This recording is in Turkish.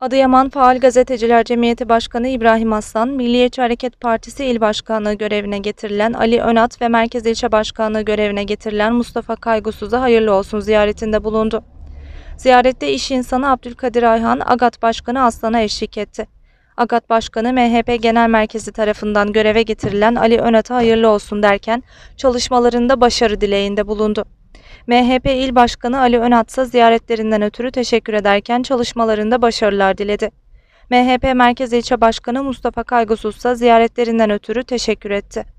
Adıyaman Faal Gazeteciler Cemiyeti Başkanı İbrahim Aslan, Milliyetçi Hareket Partisi İl Başkanlığı görevine getirilen Ali Önat ve Merkez İlçe Başkanlığı görevine getirilen Mustafa Kaygusuz'a hayırlı olsun ziyaretinde bulundu. Ziyarette iş insanı Abdülkadir Ayhan, Agat Başkanı Aslan'a eşlik etti. Agat Başkanı MHP Genel Merkezi tarafından göreve getirilen Ali Önat'a hayırlı olsun derken çalışmalarında başarı dileğinde bulundu. MHP İl Başkanı Ali Önatsa ziyaretlerinden ötürü teşekkür ederken çalışmalarında başarılar diledi. MHP Merkez İlçe Başkanı Mustafa Kaygısız ziyaretlerinden ötürü teşekkür etti.